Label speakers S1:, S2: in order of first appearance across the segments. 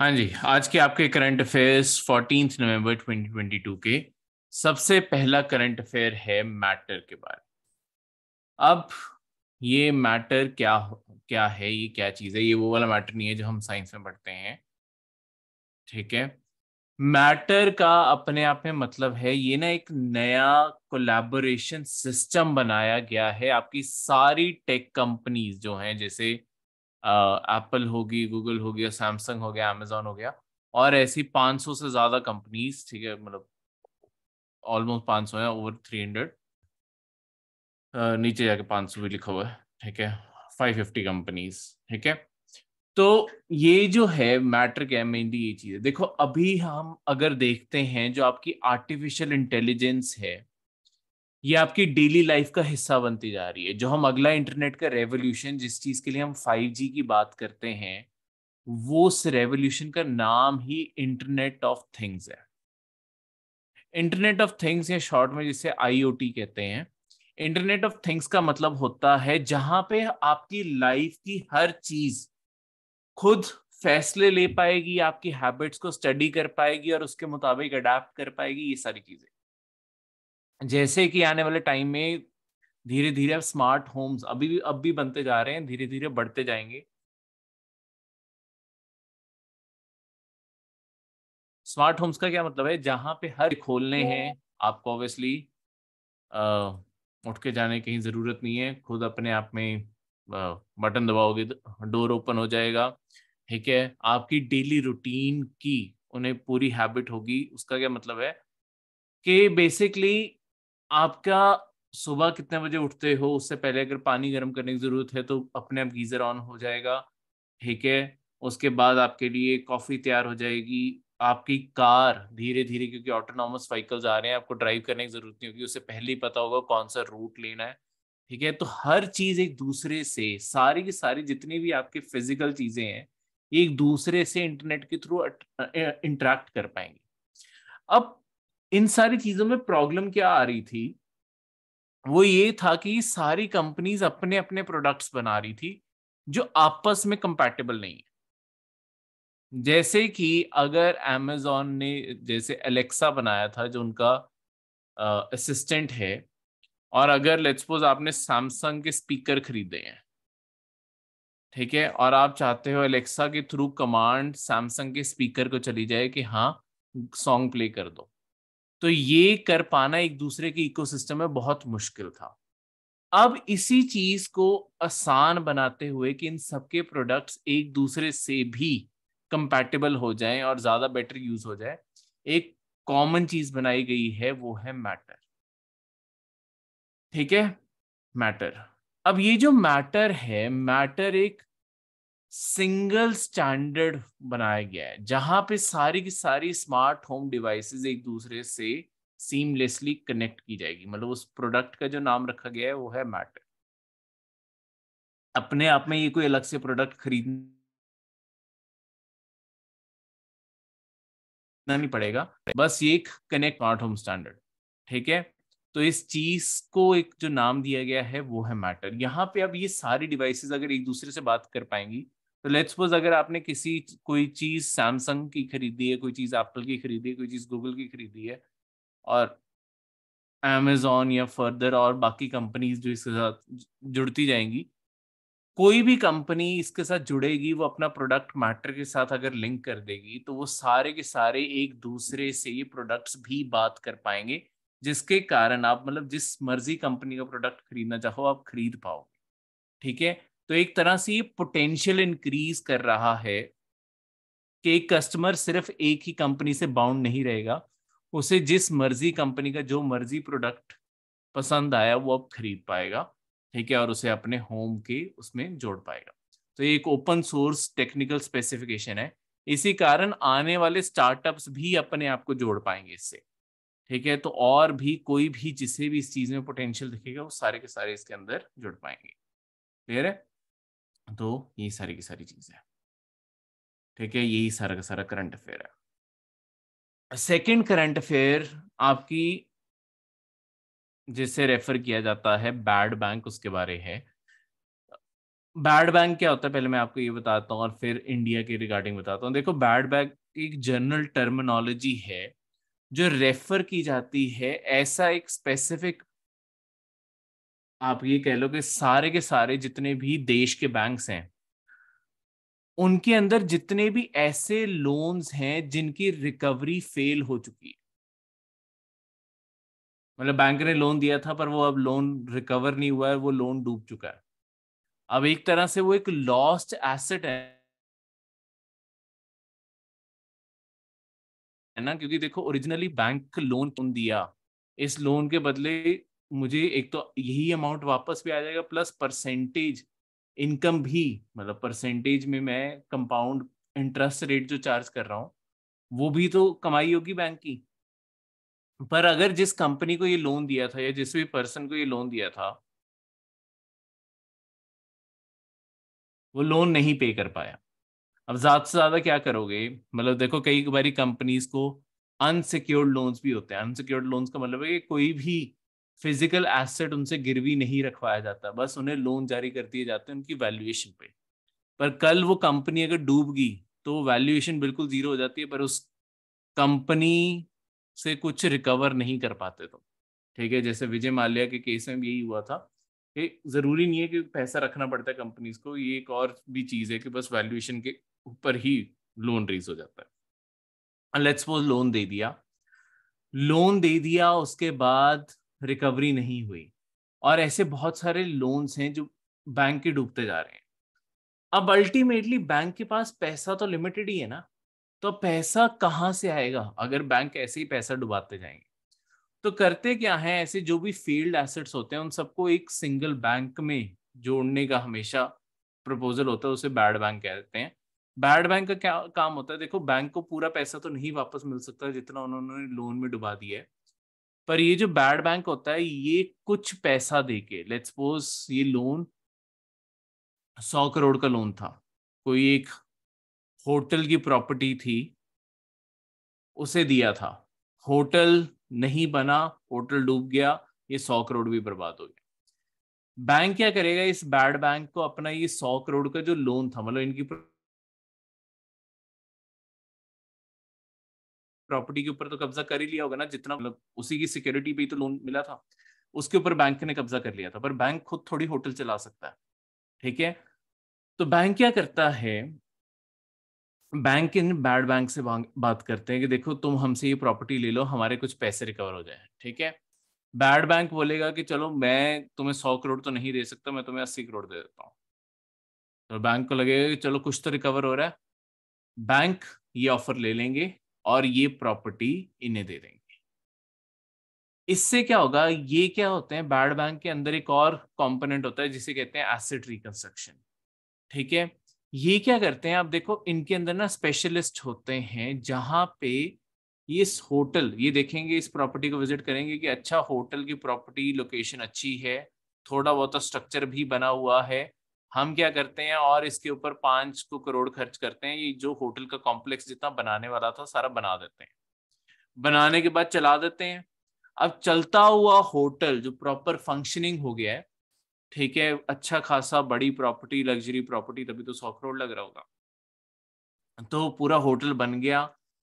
S1: हाँ जी आज के आपके करंट अफेयर्स फोर्टीन नवंबर 2022 के सबसे पहला करंट अफेयर है मैटर के बारे में अब ये मैटर क्या क्या है ये क्या चीज़ है ये वो वाला मैटर नहीं है जो हम साइंस में पढ़ते हैं ठीक है मैटर का अपने आप में मतलब है ये ना एक नया कोलैबोरेशन सिस्टम बनाया गया है आपकी सारी टेक कंपनीज जो हैं जैसे एप्पल होगी गूगल हो गया सैमसंग हो गया अमेजोन हो गया और ऐसी 500 से ज़्यादा कंपनीज ठीक है मतलब ऑलमोस्ट 500 है ओवर 300 uh, नीचे जाके 500 भी लिखा हुआ है ठीक है 550 कंपनीज ठीक है तो ये जो है मैटर क्या है मेनली तो ये चीज है देखो अभी हम अगर देखते हैं जो आपकी आर्टिफिशियल इंटेलिजेंस है ये आपकी डेली लाइफ का हिस्सा बनती जा रही है जो हम अगला इंटरनेट का रेवोल्यूशन जिस चीज़ के लिए हम 5G की बात करते हैं वो उस रेवोल्यूशन का नाम ही इंटरनेट ऑफ थिंग्स है इंटरनेट ऑफ थिंग्स या शॉर्ट में जिसे आईओटी कहते हैं इंटरनेट ऑफ थिंग्स का मतलब होता है जहां पे आपकी लाइफ की हर चीज खुद फैसले ले पाएगी आपकी हैबिट्स को स्टडी कर पाएगी और उसके मुताबिक अडेप्ट कर पाएगी ये सारी चीजें जैसे कि आने वाले टाइम में धीरे धीरे अब स्मार्ट होम्स अभी भी अब भी बनते जा रहे हैं धीरे धीरे बढ़ते जाएंगे
S2: स्मार्ट होम्स का क्या
S1: मतलब है जहां पे हर खोलने हैं आपको ऑब्वियसली उठ के जाने की ज़रूरत नहीं है खुद अपने आप में बटन दबाओगे डोर तो ओपन हो जाएगा ठीक है आपकी डेली रूटीन की उन्हें पूरी हैबिट होगी उसका क्या मतलब है कि बेसिकली आपका सुबह कितने बजे उठते हो उससे पहले अगर पानी गर्म करने की ज़रूरत है तो अपने आप गीज़र ऑन हो जाएगा ठीक है उसके बाद आपके लिए कॉफ़ी तैयार हो जाएगी आपकी कार धीरे धीरे क्योंकि ऑटोनॉमस व्हीकल्स आ रहे हैं आपको ड्राइव करने की ज़रूरत नहीं होगी उससे पहले ही पता होगा कौन सा रूट लेना है ठीक है तो हर चीज़ एक दूसरे से सारी की सारी जितनी भी आपकी फिजिकल चीज़ें हैं एक दूसरे से इंटरनेट के थ्रू इंटरेक्ट कर पाएंगे अब इन सारी चीजों में प्रॉब्लम क्या आ रही थी वो ये था कि सारी कंपनीज अपने अपने प्रोडक्ट्स बना रही थी जो आपस में कंपैटिबल नहीं है जैसे कि अगर एमेजोन ने जैसे एलेक्सा बनाया था जो उनका असिस्टेंट है और अगर लेट्स सपोज आपने सैमसंग के स्पीकर खरीदे हैं ठीक है और आप चाहते हो एलेक्सा के थ्रू कमांड सैमसंग के स्पीकर को चली जाए कि हाँ सॉन्ग प्ले कर दो तो ये कर पाना एक दूसरे के इकोसिस्टम में बहुत मुश्किल था अब इसी चीज को आसान बनाते हुए कि इन सबके प्रोडक्ट्स एक दूसरे से भी कंपैटिबल हो जाएं और ज्यादा बेटर यूज हो जाए एक कॉमन चीज बनाई गई है वो है मैटर ठीक है मैटर अब ये जो मैटर है मैटर एक सिंगल स्टैंडर्ड बनाया गया है जहां पे सारी की सारी स्मार्ट होम डिवाइसेस एक दूसरे से सीमलेसली कनेक्ट की जाएगी मतलब उस प्रोडक्ट का जो नाम रखा गया है वो है मैटर अपने आप में ये कोई अलग से प्रोडक्ट खरीदना नहीं पड़ेगा बस ये एक कनेक्ट स्मार्ट होम स्टैंडर्ड ठीक है तो इस चीज को एक जो नाम दिया गया है वो है मैटर यहाँ पे अब ये सारी डिवाइसेस अगर एक दूसरे से बात कर पाएंगी तो लेट्स सपोज अगर आपने किसी कोई चीज सैमसंग की खरीदी है कोई चीज एप्पल की खरीदी है कोई चीज गूगल की खरीदी है और एमेजोन या फर्दर और बाकी कंपनीज जो इसके साथ जुड़ती जाएंगी कोई भी कंपनी इसके साथ जुड़ेगी वो अपना प्रोडक्ट मैटर के साथ अगर लिंक कर देगी तो वो सारे के सारे एक दूसरे से ये प्रोडक्ट्स भी बात कर पाएंगे जिसके कारण आप मतलब जिस मर्जी कंपनी का प्रोडक्ट खरीदना चाहो आप खरीद पाओगे ठीक है तो एक तरह से ये पोटेंशियल इंक्रीज कर रहा है कि एक कस्टमर सिर्फ एक ही कंपनी से बाउंड नहीं रहेगा उसे जिस मर्जी कंपनी का जो मर्जी प्रोडक्ट पसंद आया वो अब खरीद पाएगा ठीक है और उसे अपने होम के उसमें जोड़ पाएगा तो ये एक ओपन सोर्स टेक्निकल स्पेसिफिकेशन है इसी कारण आने वाले स्टार्टअप्स भी अपने आप को जोड़ पाएंगे इससे ठीक है तो और भी कोई भी जिसे भी इस चीज में पोटेंशियल दिखेगा वो सारे के सारे इसके अंदर जुड़ पाएंगे क्लियर है तो ये सारी की सारी
S2: चीज है ठीक है यही सारा का सारा करंट अफेयर है
S1: सेकंड करंट अफेयर आपकी जिसे रेफर किया जाता है बैड बैंक उसके बारे है बैड बैंक क्या होता है पहले मैं आपको ये बताता हूँ और फिर इंडिया के रिगार्डिंग बताता हूँ देखो बैड बैंक एक जनरल टर्मिनोलॉजी है जो रेफर की जाती है ऐसा एक स्पेसिफिक आप ये कह लो कि सारे के सारे जितने भी देश के बैंक्स हैं उनके अंदर जितने भी ऐसे लोन्स हैं जिनकी रिकवरी फेल हो चुकी है मतलब बैंक ने लोन दिया था पर वो अब लोन रिकवर नहीं हुआ है वो लोन डूब चुका है अब एक तरह से वो एक लॉस्ट एसेट
S2: है ना क्योंकि देखो
S1: ओरिजिनली बैंक लोन दिया इस लोन के बदले मुझे एक तो यही अमाउंट वापस भी आ जाएगा प्लस परसेंटेज इनकम भी मतलब परसेंटेज में मैं कंपाउंड इंटरेस्ट रेट जो चार्ज कर रहा हूँ वो भी तो कमाई होगी बैंक की पर अगर जिस कंपनी को ये लोन दिया था या जिस भी पर्सन को ये लोन दिया
S2: था वो लोन नहीं पे कर
S1: पाया अब ज्यादा से ज्यादा क्या करोगे मतलब देखो कई बारी कंपनीज को अनसिक्योर्ड लोन्स भी होते हैं अनसिक्योर्ड लोन्स का मतलब है कोई भी फिजिकल एसेट उनसे गिरवी नहीं रखवाया जाता बस उन्हें लोन जारी कर दिए जाते हैं उनकी वैल्यूएशन पे पर कल वो कंपनी अगर डूब गई तो वैल्यूएशन बिल्कुल जीरो हो जाती है पर उस कंपनी से कुछ रिकवर नहीं कर पाते तो ठीक है जैसे विजय माल्या के केस में यही हुआ था कि ज़रूरी नहीं है कि पैसा रखना पड़ता है कंपनीज को ये एक और भी चीज़ है कि बस वैल्यूएशन के ऊपर ही लोन रेज हो जाता है लेट्स सपोज लोन दे दिया लोन दे दिया उसके बाद रिकवरी नहीं हुई और ऐसे बहुत सारे लोन्स हैं जो बैंक के डूबते जा रहे हैं अब अल्टीमेटली बैंक के पास पैसा तो लिमिटेड ही है ना तो पैसा कहाँ से आएगा अगर बैंक ऐसे ही पैसा डुबाते जाएंगे तो करते क्या है ऐसे जो भी फील्ड एसेट्स होते हैं उन सबको एक सिंगल बैंक में जोड़ने का हमेशा प्रपोजल होता है उसे बैड बैंक कहते हैं बैड बैंक का क्या काम होता है देखो बैंक को पूरा पैसा तो नहीं वापस मिल सकता जितना उन्होंने लोन में डुबा दिया है पर ये जो बैड बैंक होता है ये कुछ पैसा दे के लेट सपोज ये लोन सौ करोड़ का लोन था कोई एक होटल की प्रॉपर्टी थी उसे दिया था होटल नहीं बना होटल डूब गया ये सौ करोड़ भी बर्बाद हो गया बैंक क्या करेगा इस बैड बैंक को अपना ये सौ करोड़ का जो लोन था मतलब इनकी
S2: प्रॉपर्टी के ऊपर तो
S1: कब्जा कर ही लिया होगा ना जितना मतलब उसी की सिक्योरिटी पे तो लोन मिला था उसके ऊपर बैंक ने कब्जा कर लिया था पर बैंक खुद थोड़ी होटल चला सकता है ठीक है तो बैंक क्या करता है बैंक इन बैड बैंक से बात करते हैं कि देखो तुम हमसे ये प्रॉपर्टी ले लो हमारे कुछ पैसे रिकवर हो जाए ठीक है बैड बैंक बोलेगा कि चलो मैं तुम्हें सौ करोड़ तो नहीं दे सकता मैं तुम्हें अस्सी करोड़ दे देता हूँ तो बैंक को लगेगा कि चलो कुछ तो रिकवर हो रहा है बैंक ये ऑफर ले लेंगे और ये प्रॉपर्टी इन्हें दे देंगे इससे क्या होगा ये क्या होते हैं बैड बैंक के अंदर एक और कंपोनेंट होता है जिसे कहते हैं एसिड रिकंस्ट्रक्शन ठीक है ये क्या करते हैं आप देखो इनके अंदर ना स्पेशलिस्ट होते हैं जहां पे ये होटल ये देखेंगे इस प्रॉपर्टी को विजिट करेंगे कि अच्छा होटल की प्रॉपर्टी लोकेशन अच्छी है थोड़ा बहुत स्ट्रक्चर तो भी बना हुआ है हम क्या करते हैं और इसके ऊपर पांच को करोड़ खर्च करते हैं ये जो होटल का कॉम्प्लेक्स जितना बनाने वाला था सारा बना देते हैं बनाने के बाद चला देते हैं अब चलता हुआ होटल जो प्रॉपर फंक्शनिंग हो गया है ठीक है अच्छा खासा बड़ी प्रॉपर्टी लग्जरी प्रॉपर्टी तभी तो सौ करोड़ लग रहा होगा तो पूरा होटल बन गया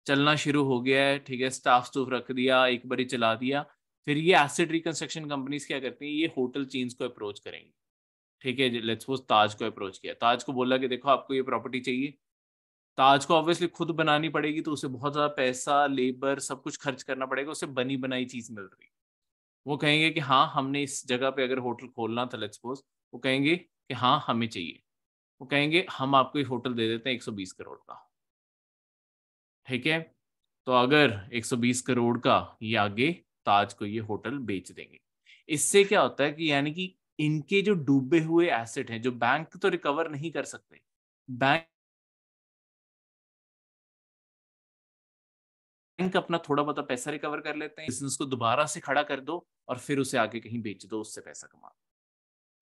S1: चलना शुरू हो गया है ठीक है स्टाफ स्टूफ तो रख दिया एक बारी चला दिया फिर ये एसिड रिकंस्ट्रक्शन कंपनीज क्या करती हैं ये होटल चेन्स को अप्रोच करेंगी ठीक है लेट्स सपोज ताज को अप्रोच किया ताज को बोला कि देखो आपको ये प्रॉपर्टी चाहिए ताज को ऑब्वियसली खुद बनानी पड़ेगी तो उसे बहुत ज़्यादा पैसा लेबर सब कुछ खर्च करना पड़ेगा उसे बनी बनाई चीज़ मिल रही वो कहेंगे कि हाँ हमने इस जगह पे अगर होटल खोलना था लेट्स सपोज वो कहेंगे कि हाँ हमें चाहिए वो कहेंगे हम आपको ये होटल दे देते हैं 120 करोड़ का ठीक है तो अगर 120 करोड़ का ये आगे ताज को ये होटल बेच देंगे इससे क्या होता है कि यानी कि इनके जो डूबे हुए एसेट हैं जो बैंक तो रिकवर नहीं कर सकते बैंक
S2: बैंक अपना थोड़ा
S1: बहुत पैसा रिकवर कर लेते हैं बिजनेस को दोबारा से खड़ा कर दो और फिर उसे आगे कहीं बेच दो उससे पैसा कमा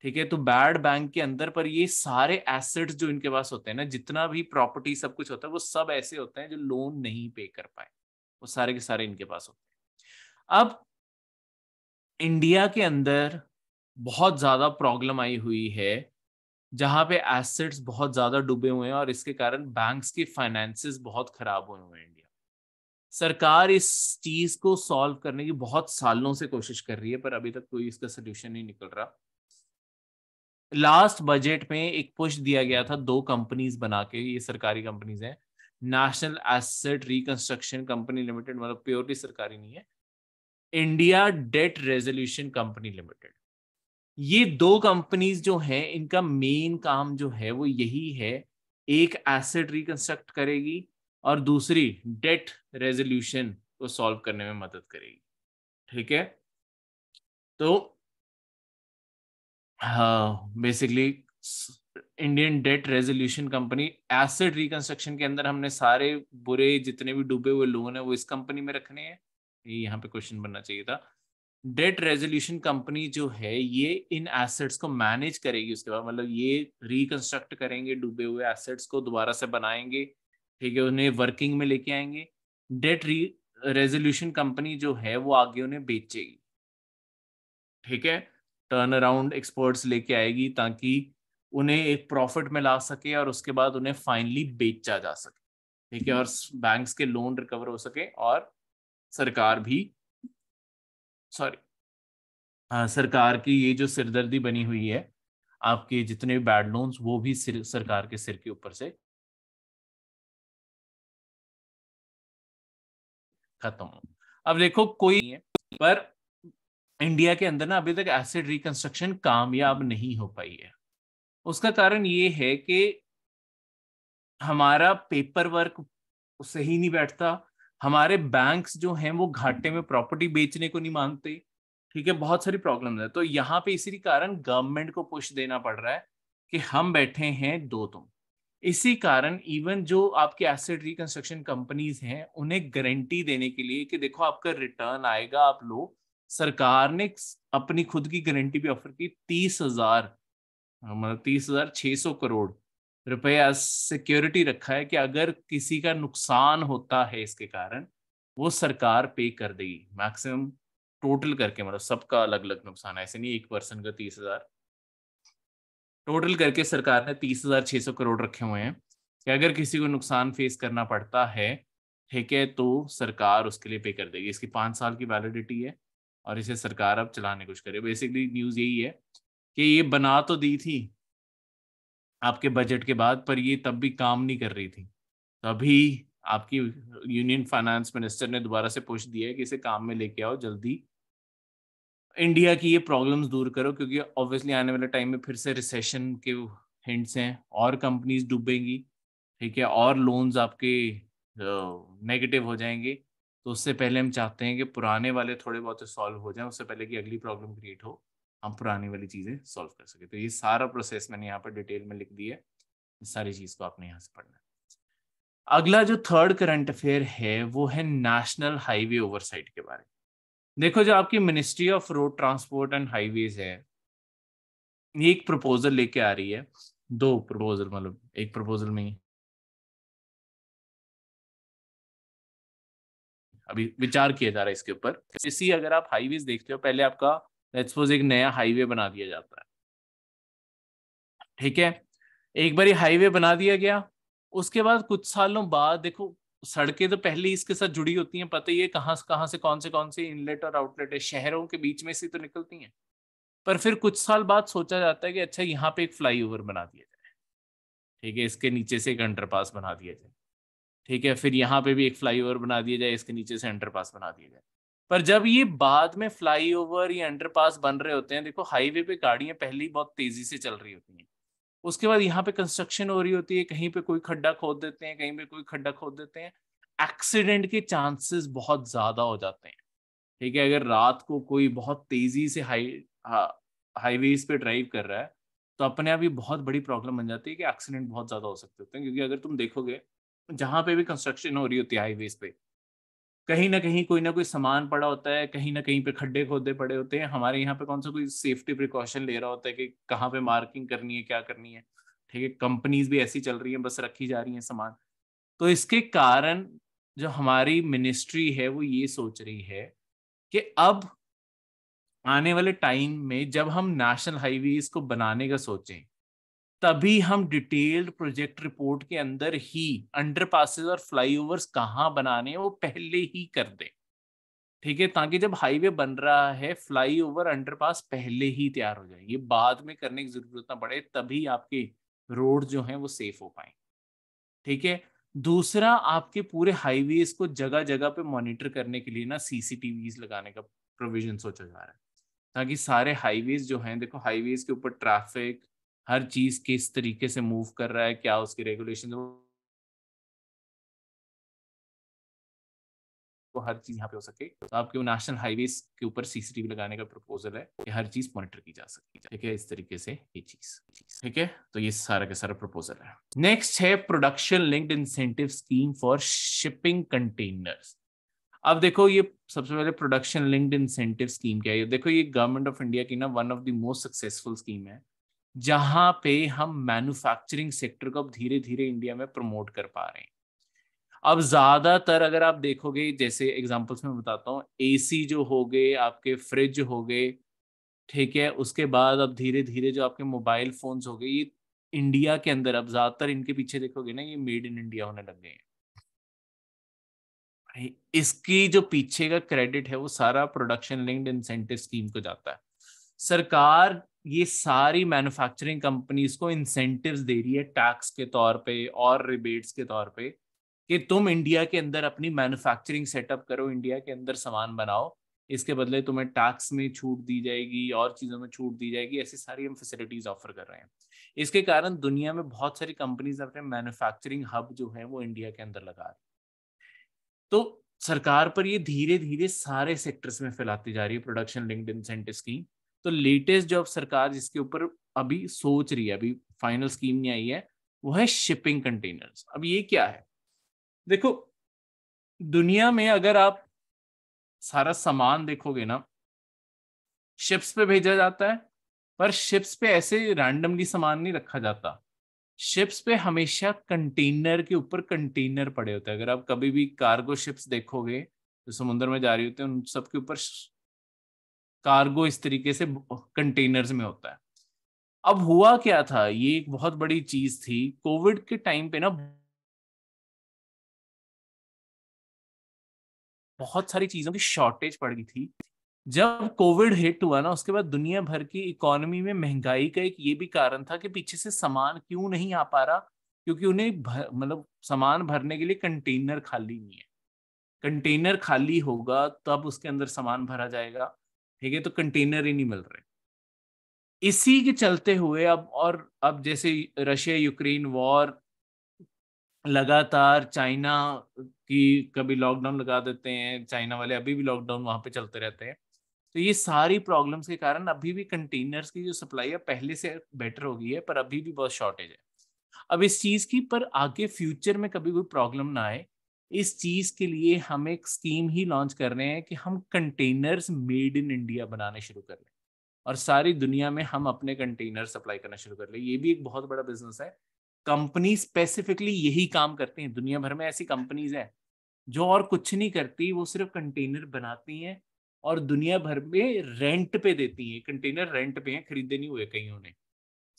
S1: ठीक है तो बैड बैंक के अंदर पर ये सारे एसेट्स जो इनके पास होते हैं ना जितना भी प्रॉपर्टी सब कुछ होता है वो सब ऐसे होते हैं जो लोन नहीं पे कर पाए वो सारे के सारे इनके पास होते हैं अब इंडिया के अंदर बहुत ज़्यादा प्रॉब्लम आई हुई है जहां पे एसेट्स बहुत ज़्यादा डूबे हुए हैं और इसके कारण बैंक्स की फाइनेंसिस बहुत ख़राब हुए हुए हैं इंडिया सरकार इस चीज़ को सॉल्व करने की बहुत सालों से कोशिश कर रही है पर अभी तक कोई इसका सोल्यूशन नहीं निकल रहा लास्ट बजट में एक पुश दिया गया था दो कंपनीज बना के ये सरकारी कंपनीज हैं national asset reconstruction company limited मतलब प्योरली सरकारी नहीं है India debt resolution company limited ये दो कंपनीज जो हैं इनका मेन काम जो है वो यही है एक एसेट रिकंस्ट्रक्ट करेगी और दूसरी डेट रेजोल्यूशन को सॉल्व करने में मदद करेगी ठीक है तो basically Indian debt resolution company asset reconstruction के अंदर हमने सारे बुरे जितने भी डूबे हुए लोन है वो इस कंपनी में रखने हैं ये यहाँ पे क्वेश्चन बनना चाहिए था डेट रेजोल्यूशन कंपनी जो है ये इन एसेट्स को मैनेज करेगी उसके बाद मतलब ये रिकंस्ट्रक्ट करेंगे डूबे हुए एसेट्स को दोबारा से बनाएंगे ठीक है उन्हें वर्किंग में लेके आएंगे डेट री रेजोल्यूशन कंपनी जो है वो आगे उन्हें बेचेगी ठीक है टर्न अराउंड एक्सपर्ट्स लेके आएगी ताकि उन्हें एक प्रॉफिट में ला सके और उसके बाद उन्हें फाइनली बेचा जा सके ठीक है और बैंक्स के लोन रिकवर हो सके और सरकार भी सॉरी सरकार की ये जो सिरदर्दी बनी हुई है आपके जितने भी बैड लोन्स वो भी सिर, सरकार के सिर के ऊपर से खत्म अब देखो कोई है पर इंडिया के अंदर ना अभी तक एसिड रिकंस्ट्रक्शन कामयाब नहीं हो पाई है उसका कारण ये है कि हमारा पेपर वर्क सही नहीं बैठता हमारे बैंक्स जो हैं वो घाटे में प्रॉपर्टी बेचने को नहीं मानते ठीक है बहुत सारी प्रॉब्लम है तो यहाँ पे इसी कारण गवर्नमेंट को पुश देना पड़ रहा है कि हम बैठे हैं दो तुम इसी कारण इवन जो आपके एसेट रिकंस्ट्रक्शन कंपनीज हैं उन्हें गारंटी देने के लिए कि देखो आपका रिटर्न आएगा आप लो सरकार ने अपनी खुद की गारंटी भी ऑफर की तीस हजार मतलब तीस हजार छह सौ करोड़ रुपया सिक्योरिटी रखा है कि अगर किसी का नुकसान होता है इसके कारण वो सरकार पे कर देगी मैक्सिमम टोटल करके मतलब सबका अलग अलग नुकसान है ऐसे नहीं एक पर्सन का तीस हजार टोटल करके सरकार ने तीस हजार छह सौ करोड़ रखे हुए हैं कि अगर किसी को नुकसान फेस करना पड़ता है ठीक है तो सरकार उसके लिए पे कर देगी इसकी पांच साल की वैलिडिटी है और इसे सरकार अब चलाने कुछ करे बेसिकली न्यूज़ यही है कि ये बना तो दी थी आपके बजट के बाद पर ये तब भी काम नहीं कर रही थी तभी आपकी यूनियन फाइनेंस मिनिस्टर ने दोबारा से पूछ दिया है कि इसे काम में लेके आओ जल्दी इंडिया की ये प्रॉब्लम्स दूर करो क्योंकि ऑब्वियसली आने वाले टाइम में फिर से रिसेशन के हिंट्स हैं और कंपनीज डूबेंगी ठीक है और लोन्स आपके नेगेटिव हो जाएंगे तो उससे पहले हम चाहते हैं कि पुराने वाले थोड़े बहुत सॉल्व हो जाएं उससे पहले कि अगली प्रॉब्लम क्रिएट हो हम पुरानी वाली चीज़ें सॉल्व कर सके तो ये सारा प्रोसेस मैंने यहाँ पर डिटेल में लिख दिया है सारी चीज़ को आपने यहाँ से पढ़ना है अगला जो थर्ड करंट अफेयर है वो है नेशनल हाईवे ओवरसाइट के बारे में देखो जो आपकी ministry of road transport and highways है ये एक प्रपोजल लेके आ रही है दो प्रपोजल मतलब एक प्रपोजल में
S2: अभी विचार
S1: किया जा रहा है इसके ऊपर इसी अगर आप हाईवेज देखते हो पहले आपका लेट्स सपोज एक नया हाईवे बना दिया जाता है ठीक है एक बार हाईवे बना दिया गया उसके बाद कुछ सालों बाद देखो सड़कें तो पहले ही इसके साथ जुड़ी होती हैं पता ही है कहाँ से कहाँ से कौन से कौन से इनलेट और आउटलेट है शहरों के बीच में से तो निकलती हैं पर फिर कुछ साल बाद सोचा जाता है कि अच्छा यहाँ पे एक फ्लाईओवर बना दिया जाए ठीक है इसके नीचे से एक अंडरपास बना दिया जाए ठीक है फिर यहाँ पे भी एक फ्लाई ओवर बना दिया जाए इसके नीचे से अंडरपास बना दिया जाए पर जब ये बाद में फ्लाईओवर या अंडरपास बन रहे होते हैं देखो हाईवे पे गाड़ियां पहले ही बहुत तेजी से चल रही होती हैं उसके बाद यहाँ पे कंस्ट्रक्शन हो रही होती है कहीं पे कोई खड्डा खोद देते हैं कहीं पे कोई खड्डा खोद देते हैं एक्सीडेंट के चांसेस बहुत ज्यादा हो जाते हैं ठीक है अगर रात को कोई बहुत तेजी से हाई हाईवे पे ड्राइव कर रहा है तो अपने आप ही बहुत बड़ी प्रॉब्लम बन जाती है कि एक्सीडेंट बहुत ज्यादा हो सकते होते हैं क्योंकि अगर तुम देखोगे जहाँ पे भी कंस्ट्रक्शन हो रही होती है हाईवेज पे कहीं ना कहीं कोई ना कोई सामान पड़ा होता है कहीं ना कहीं पे खड्डे खोदे पड़े होते हैं हमारे यहाँ पे कौन सा कोई सेफ्टी प्रिकॉशन ले रहा होता है कि कहाँ पे मार्किंग करनी है क्या करनी है ठीक है कंपनीज भी ऐसी चल रही हैं बस रखी जा रही हैं सामान तो इसके कारण जो हमारी मिनिस्ट्री है वो ये सोच रही है कि अब आने वाले टाइम में जब हम नेशनल हाईवेज को बनाने का सोचें तभी हम डिटेल्ड प्रोजेक्ट रिपोर्ट के अंदर ही अंडर पासिस और फ्लाई कहाँ बनाने हैं वो पहले ही कर दें ठीक है ताकि जब हाईवे बन रहा है फ्लाई ओवर अंडरपास पहले ही तैयार हो जाए ये बाद में करने की जरूरत ना पड़े तभी आपके रोड जो हैं वो सेफ हो पाए ठीक है दूसरा आपके पूरे हाईवेज को जगह जगह पे मॉनिटर करने के लिए ना सीसीटीवीज लगाने का प्रोविजन सोचा जा रहा है ताकि सारे हाईवेज जो हैं देखो हाईवेज के ऊपर ट्रैफिक हर चीज किस तरीके से मूव कर रहा है क्या उसकी रेगुलेशन
S2: तो हर चीज यहाँ पे हो
S1: सके तो आपके नेशनल हाईवे के ऊपर सीसीटीवी लगाने का प्रपोजल है कि हर चीज मॉनिटर की जा सकती है ठीक है इस तरीके से ये चीज ठीक है तो ये सारा का सारा प्रपोजल है नेक्स्ट है production linked incentive scheme for shipping containers अब देखो ये सबसे पहले प्रोडक्शन लिंक्ड इंसेंटिव स्कीम क्या है देखो ये गवर्नमेंट ऑफ इंडिया की ना one of the most successful scheme है जहां पे हम मैन्युफैक्चरिंग सेक्टर को अब धीरे धीरे इंडिया में प्रमोट कर पा रहे हैं अब ज्यादातर अगर आप देखोगे जैसे एग्जांपल्स में बताता हूँ एसी जो हो गए आपके फ्रिज हो गए ठीक है उसके बाद अब धीरे धीरे जो आपके मोबाइल फोन्स हो गए ये इंडिया के अंदर अब ज्यादातर इनके पीछे देखोगे ना ये मेड इन इंडिया होने लग गए इसकी जो पीछे का क्रेडिट है वो सारा प्रोडक्शन लिंक्ड इंसेंटिव स्कीम को जाता है सरकार ये सारी मैन्युफैक्चरिंग कंपनीज को इंसेंटिव्स दे रही है टैक्स के तौर पे और रिबेट्स के तौर पे कि तुम इंडिया के अंदर अपनी मैन्युफैक्चरिंग सेटअप करो इंडिया के अंदर सामान बनाओ इसके बदले तुम्हें टैक्स में छूट दी जाएगी और चीज़ों में छूट दी जाएगी ऐसी सारी हम फैसिलिटीज ऑफर कर रहे हैं इसके कारण दुनिया में बहुत सारी कंपनीज अपने मैन्युफैक्चरिंग हब जो है वो इंडिया के अंदर लगा रही तो सरकार पर ये धीरे धीरे सारे सेक्टर्स में फैलाती जा रही है प्रोडक्शन लिंक्ड इंसेंटिव स्कीम तो लेटेस्ट जो अब सरकार जिसके ऊपर अभी सोच रही है अभी फाइनल स्कीम नहीं आई है वो है शिपिंग कंटेनर्स अब ये क्या है देखो दुनिया में अगर आप सारा सामान देखोगे ना शिप्स पे भेजा जाता है पर शिप्स पे ऐसे रैंडमली सामान नहीं रखा जाता शिप्स पे हमेशा कंटेनर के ऊपर कंटेनर पड़े होते हैं अगर आप कभी भी कार्गो शिप्स देखोगे जो समुद्र में जा रही होती है उन सबके ऊपर कार्गो इस तरीके से कंटेनर्स में होता है अब हुआ क्या था ये एक बहुत बड़ी चीज थी कोविड के टाइम पे ना
S2: बहुत सारी चीजों
S1: की शॉर्टेज पड़ गई थी जब कोविड हिट हुआ ना उसके बाद दुनिया भर की इकोनॉमी में महंगाई का एक ये भी कारण था कि पीछे से सामान क्यों नहीं आ पा रहा क्योंकि उन्हें मतलब सामान भरने के लिए कंटेनर खाली नहीं है कंटेनर खाली होगा तब उसके अंदर सामान भरा जाएगा ठीक है तो कंटेनर ही नहीं मिल रहे इसी के चलते हुए अब और अब जैसे रशिया यूक्रेन वॉर लगातार चाइना की कभी लॉकडाउन लगा देते हैं चाइना वाले अभी भी लॉकडाउन वहां पे चलते रहते हैं तो ये सारी प्रॉब्लम्स के कारण अभी भी कंटेनर्स की जो सप्लाई है पहले से बेटर हो गई है पर अभी भी बहुत शॉर्टेज है अब इस चीज की पर आगे फ्यूचर में कभी कोई प्रॉब्लम ना आए इस चीज के लिए हम एक स्कीम ही लॉन्च कर रहे हैं कि हम कंटेनर्स मेड इन इंडिया बनाने शुरू कर लें और सारी दुनिया में हम अपने कंटेनर सप्लाई करना शुरू कर लें ये भी एक बहुत बड़ा बिजनेस है कंपनी स्पेसिफिकली यही काम करती हैं दुनिया भर में ऐसी कंपनीज हैं जो और कुछ नहीं करती वो सिर्फ कंटेनर बनाती हैं और दुनिया भर में रेंट पे देती हैं कंटेनर रेंट पे हैं खरीदे नहीं हुए कहीं उन्हें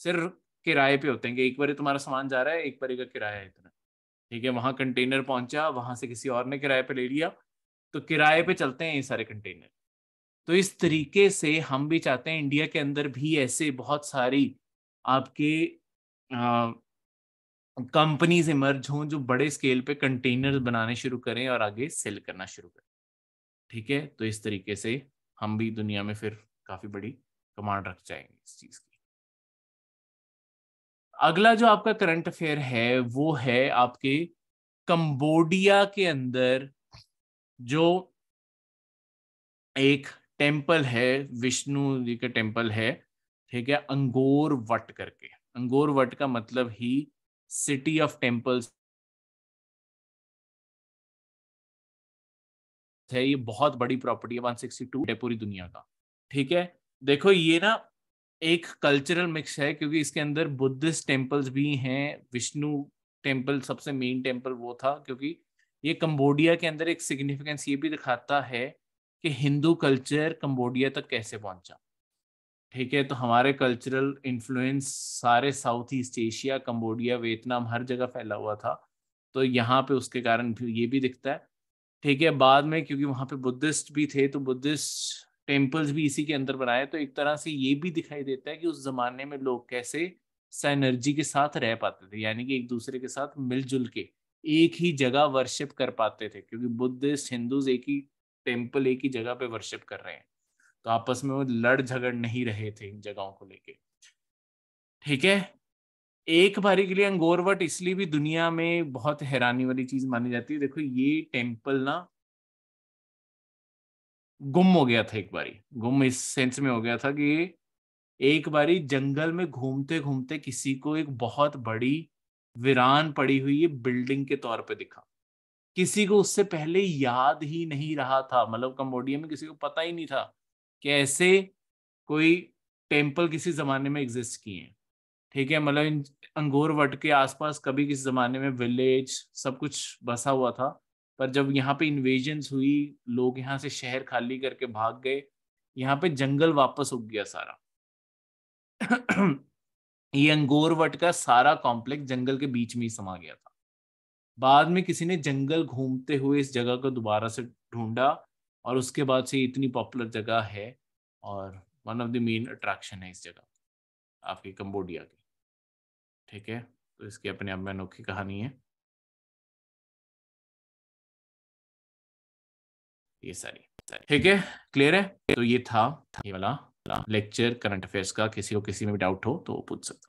S1: सिर्फ किराए पे होते हैं कि एक बार तुम्हारा सामान जा रहा है एक बार का किराया है इतना ठीक है वहां कंटेनर पहुंचा वहां से किसी और ने किराए पे ले लिया तो किराए पे चलते हैं ये सारे कंटेनर तो इस तरीके से हम भी चाहते हैं इंडिया के अंदर भी ऐसे बहुत सारी आपके कंपनीज इमर्ज हों जो बड़े स्केल पे कंटेनर बनाने शुरू करें और आगे सेल करना शुरू करें ठीक है तो इस तरीके से हम भी दुनिया में फिर काफ़ी बड़ी कमांड रख जाएंगे इस चीज़ की अगला जो आपका करंट अफेयर है वो है आपके कंबोडिया के अंदर जो एक टेम्पल है विष्णु जी का टेम्पल है ठीक है अंगोर वट करके अंगोर वट का मतलब ही सिटी ऑफ टेम्पल्स है ये बहुत बड़ी प्रॉपर्टी है 162 है पूरी दुनिया का ठीक है देखो ये ना एक कल्चरल मिक्स है क्योंकि इसके अंदर बुद्धिस्ट टेम्पल्स भी हैं विष्णु टेम्पल सबसे मेन टेम्पल वो था क्योंकि ये कम्बोडिया के अंदर एक सिग्निफिकेंस ये भी दिखाता है कि हिंदू कल्चर कम्बोडिया तक कैसे पहुंचा ठीक है तो हमारे कल्चरल इन्फ्लुएंस सारे south east Asia Cambodia Vietnam हर जगह फैला हुआ था तो यहाँ पे उसके कारण भी ये भी दिखता है ठीक है बाद में क्योंकि वहाँ पे बुद्धिस्ट भी थे तो बुद्धिस्ट टेम्पल्स भी इसी के अंदर बनाए तो एक तरह से ये भी दिखाई देता है कि उस जमाने में लोग कैसे सैनर्जी के साथ रह पाते थे यानी कि एक दूसरे के साथ मिलजुल के एक ही जगह वर्शिप कर पाते थे क्योंकि बुद्धिस्ट हिंदूज एक ही टेम्पल एक ही जगह पे वर्शिप कर रहे हैं तो आपस में वो लड़ झगड़ नहीं रहे थे इन जगहों को लेके ठीक है एक बारी के लिए अंगोरवट इसलिए भी दुनिया में बहुत हैरानी वाली चीज मानी जाती है देखो ये टेम्पल ना गुम हो गया था एक बारी गुम इस सेंस में हो गया था कि एक बारी जंगल में घूमते घूमते किसी को एक बहुत बड़ी वीरान पड़ी हुई बिल्डिंग के तौर पे दिखा किसी को उससे पहले याद ही नहीं रहा था मतलब कंबोडिया में किसी को पता ही नहीं था कि ऐसे कोई टेम्पल किसी जमाने में एग्जिस्ट किए ठीक है मतलब इन अंगोर वट के आसपास कभी किसी जमाने में विलेज सब कुछ बसा हुआ था पर जब यहाँ पे इन्वेजन हुई लोग यहाँ से शहर खाली करके भाग गए यहाँ पे जंगल वापस उग गया सारा ये अंगोरवट का सारा कॉम्प्लेक्स जंगल के बीच में ही समा गया था बाद में किसी ने जंगल घूमते हुए इस जगह को दोबारा से ढूंढा और उसके बाद से इतनी पॉपुलर जगह है और one of the main attraction है इस जगह आपके कंबोडिया की ठीक है तो इसकी अपने आप में अनोखी कहानी है
S2: ये सारी ठीक है क्लियर है तो ये था ये वाला लेक्चर करंट अफेयर्स का किसी को किसी में भी डाउट हो तो पूछ सकते हैं